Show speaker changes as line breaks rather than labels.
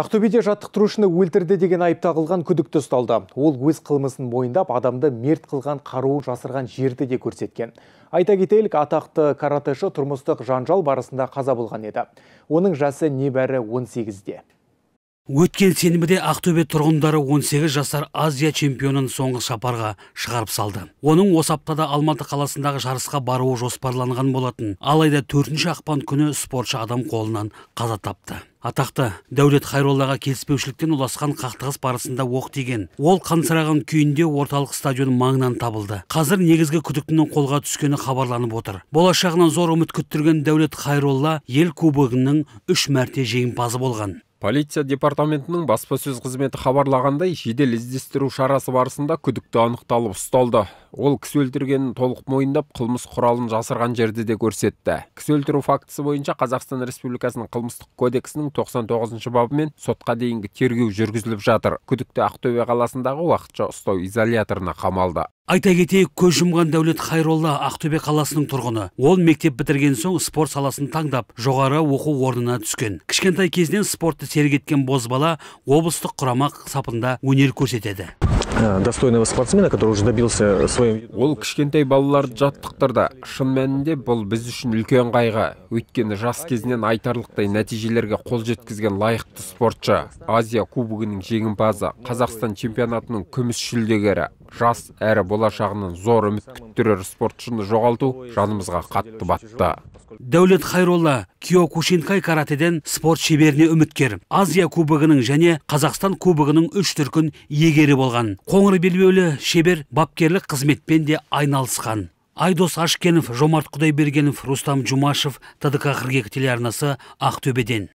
Ақтөбеде жаттықтырушыны өлтірді деген айып тағылған күдікті ұсталды. Ол өз қылмысын мойындап, адамды мерт қылған қаруын жасырған жерді де көрсеткен. Айта кетейік атақты каратэші тұрмыстық жанжал барысында қаза болған еді. Оның жасы небәрі 18-де
өткен сенбіде ақтөбе тұрғындары 18 жасар азия чемпионын соңғы шапарға шығарып салды оның осы аптада алматы қаласындағы жарысқа баруы жоспарланған болатын алайда төртінші ақпан күні спортшы адам қолынан қаза тапты атақты дәулет хайроллаға келіспеушіліктен ұласқан қақтығыс барысында оқ тиген ол қансыраған күйінде орталық стадион маңынан табылды қазір негізгі күдіктінің қолға түскені хабарланып отыр болашағынан зор үміт күттірген дәулет хайролла ел кубогының үш мәрте жеңімпазы болған полиция
департаментінің баспасөз қызметі хабарлағандай жедел іздестіру шарасы барысында күдікті анықталып ұсталды ол кісі өлтіргенін толық мойындап қылмыс құралын жасырған жерді де көрсетті кісі өлтіру фактісі бойынша қазақстан республикасының қылмыстық кодексінің 99 бабымен сотқа дейінгі тергеу жүргізіліп жатыр күдікті ақтөбе қаласындағы уақытша ұстау изоляторына қамалды
айта кетейік көз жұмған дәулет хайролла ақтөбе қаласының тұрғыны ол мектеп бітірген соң спорт саласын таңдап жоғары оқу орнына түскен кішкентай кезінен спортты серік еткен бозбала облыстық құрама сапында өнер көрсетеді Э, достойного спортсмена
который уже добился своим ол кішкентай балаларды жаттықтырды шын мәнінде бұл біз үшін үлкен қайғы өйткені жас кезінен айтарлықтай нәтижелерге қол жеткізген лайықты спортшы азия кубогының жеңімпазы қазақстан чемпионатының күміс жүлдегері жас әрі болашағынан зор үміт күттірер спортшыны жоғалту жанымызға қатты батты
дәулет Кио кушинкай каратеден спорт шеберіне үміткер азия кубогының және қазақстан кубогының үш дүркін иегері болған қоңыр белбеулі шебер бапкерлік қызметпен де айналысқан айдос ашкенов жомарт құдайбергенов рустам жұмашев тдк қырық екі телеарнасы ақтөбеден